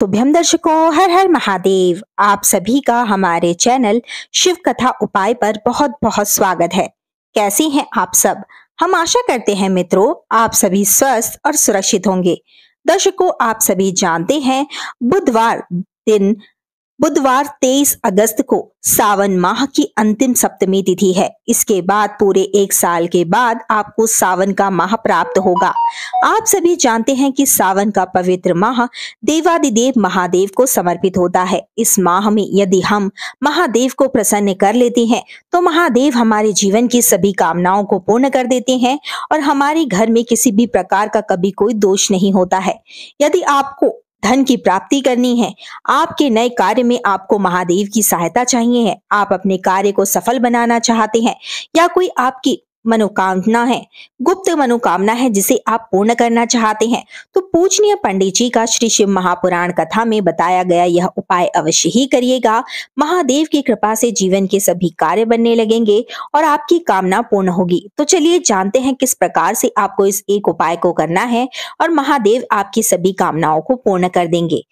तुभ्यम तो दर्शकों हर हर महादेव आप सभी का हमारे चैनल शिव कथा उपाय पर बहुत बहुत स्वागत है कैसे हैं आप सब हम आशा करते हैं मित्रों आप सभी स्वस्थ और सुरक्षित होंगे दर्शकों आप सभी जानते हैं बुधवार दिन बुधवार 23 अगस्त को सावन माह की अंतिम सप्तमी तिथि है इसके बाद पूरे एक साल के बाद आपको सावन का माह प्राप्त होगा आप सभी जानते हैं कि सावन का पवित्र माह देवादिदेव महादेव को समर्पित होता है इस माह में यदि हम महादेव को प्रसन्न कर लेते हैं तो महादेव हमारे जीवन की सभी कामनाओं को पूर्ण कर देते हैं और हमारे घर में किसी भी प्रकार का कभी कोई दोष नहीं होता है यदि आपको धन की प्राप्ति करनी है आपके नए कार्य में आपको महादेव की सहायता चाहिए है आप अपने कार्य को सफल बनाना चाहते हैं या कोई आपकी मनोकामना है गुप्त मनोकामना है जिसे आप पूर्ण करना चाहते हैं तो पूजनीय पंडित जी का श्री शिव महापुराण कथा में बताया गया यह उपाय अवश्य ही करिएगा महादेव की कृपा से जीवन के सभी कार्य बनने लगेंगे और आपकी कामना पूर्ण होगी तो चलिए जानते हैं किस प्रकार से आपको इस एक उपाय को करना है और महादेव आपकी सभी कामनाओं को पूर्ण कर देंगे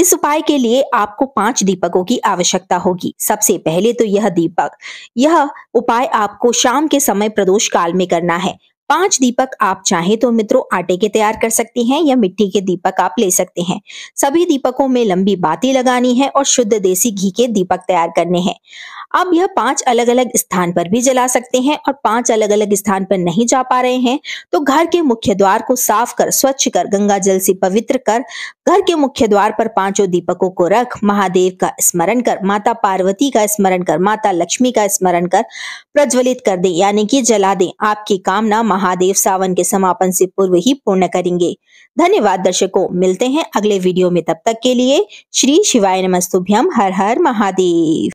इस उपाय के लिए आपको पांच दीपकों की आवश्यकता होगी सबसे पहले तो यह दीपक यह उपाय आपको शाम के समय प्रदोष प्रदोष काल में करना है पांच दीपक आप चाहे तो मित्रों आटे के तैयार कर सकते हैं या मिट्टी के दीपक आप ले सकते हैं सभी दीपकों में लंबी बाती लगानी है और शुद्ध देसी घी के दीपक तैयार करने हैं आप यह पांच अलग अलग स्थान पर भी जला सकते हैं और पांच अलग अलग स्थान पर नहीं जा पा रहे हैं तो घर के मुख्य द्वार को साफ कर स्वच्छ कर गंगा जल से पवित्र कर घर के मुख्य द्वार पर पांचों दीपकों को रख महादेव का स्मरण कर माता पार्वती का स्मरण कर माता लक्ष्मी का स्मरण कर प्रज्वलित कर दे यानी कि जला दे आपकी कामना महादेव सावन के समापन से पूर्व ही पूर्ण करेंगे धन्यवाद दर्शकों मिलते हैं अगले वीडियो में तब तक के लिए श्री शिवाय नमस्तुभ्यम हर हर महादेव